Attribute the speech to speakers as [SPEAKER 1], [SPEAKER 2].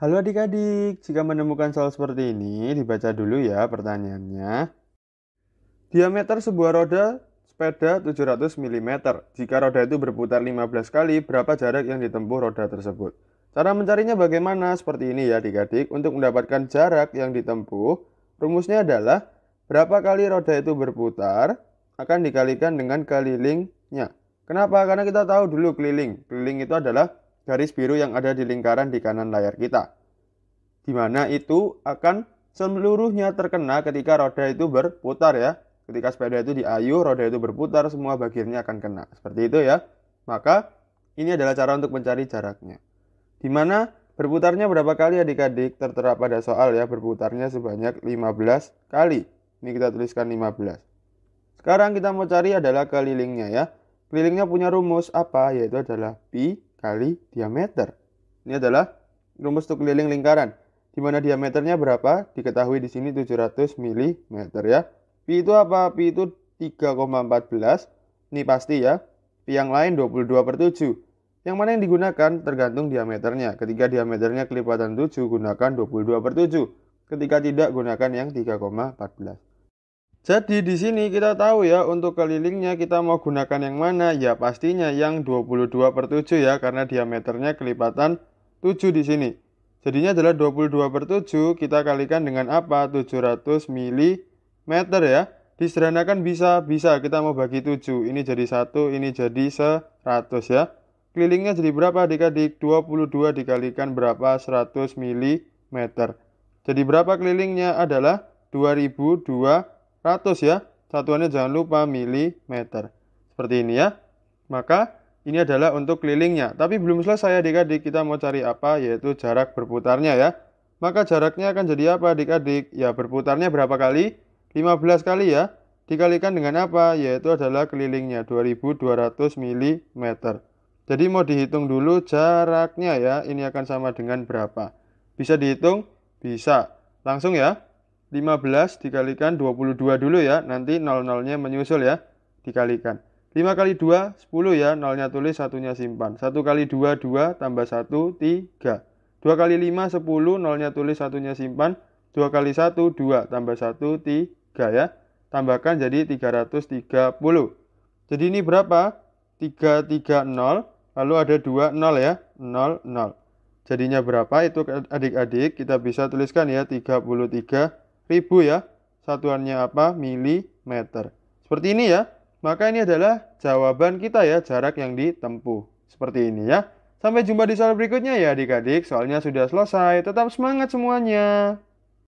[SPEAKER 1] Halo adik-adik, jika menemukan soal seperti ini, dibaca dulu ya pertanyaannya. Diameter sebuah roda sepeda 700 mm. Jika roda itu berputar 15 kali, berapa jarak yang ditempuh roda tersebut? Cara mencarinya bagaimana? Seperti ini ya adik-adik. Untuk mendapatkan jarak yang ditempuh, rumusnya adalah berapa kali roda itu berputar akan dikalikan dengan kelilingnya. Kenapa? Karena kita tahu dulu keliling. Keliling itu adalah garis biru yang ada di lingkaran di kanan layar kita. Di mana itu akan seluruhnya terkena ketika roda itu berputar ya. Ketika sepeda itu diayu, roda itu berputar, semua bagiannya akan kena. Seperti itu ya. Maka ini adalah cara untuk mencari jaraknya. Di mana berputarnya berapa kali adik-adik tertera pada soal ya. Berputarnya sebanyak 15 kali. Ini kita tuliskan 15. Sekarang kita mau cari adalah kelilingnya ya. Kelilingnya punya rumus apa? Yaitu adalah Pi kali diameter. Ini adalah rumus untuk keliling lingkaran, di mana diameternya berapa? Diketahui di sini 700 mm ya. Pi itu apa? Pi itu 3,14. Ini pasti ya. Pi yang lain 22 per 7. Yang mana yang digunakan tergantung diameternya. Ketika diameternya kelipatan 7, gunakan 22 per 7. Ketika tidak, gunakan yang 3,14. Jadi di sini kita tahu ya untuk kelilingnya kita mau gunakan yang mana ya pastinya yang 22 per 7 ya karena diameternya kelipatan 7 di sini. Jadinya adalah 22 per 7 kita kalikan dengan apa? 700 mm ya. Disederhanakan bisa, bisa kita mau bagi 7. Ini jadi 1, ini jadi 100 ya. Kelilingnya jadi berapa? Dikali 22 dikalikan berapa? 100 mm. Jadi berapa kelilingnya adalah 2200 ratus ya. Satuannya jangan lupa milimeter. Seperti ini ya. Maka ini adalah untuk kelilingnya. Tapi belum selesai adik-adik, kita mau cari apa? Yaitu jarak berputarnya ya. Maka jaraknya akan jadi apa adik-adik? Ya berputarnya berapa kali? 15 kali ya. Dikalikan dengan apa? Yaitu adalah kelilingnya 2200 mm. Jadi mau dihitung dulu jaraknya ya. Ini akan sama dengan berapa? Bisa dihitung? Bisa. Langsung ya. 15 dikalikan 22 dulu ya, nanti 00-nya menyusul ya, dikalikan. 5 kali 2, 10 ya, 0-nya tulis, satunya simpan. 1 kali 2, 2, tambah 1, 3. 2 kali 5, 10, 0-nya tulis, satunya simpan. 2 kali 1, 2, tambah 1, 3 ya. Tambahkan jadi 330. Jadi ini berapa? 330, lalu ada 2 0 ya, 0, 0. Jadinya berapa? Itu adik-adik kita bisa tuliskan ya, 33 ribu ya. Satuannya apa? Milimeter. Seperti ini ya. Maka ini adalah jawaban kita ya jarak yang ditempuh. Seperti ini ya. Sampai jumpa di soal berikutnya ya adik-adik. Soalnya sudah selesai. Tetap semangat semuanya.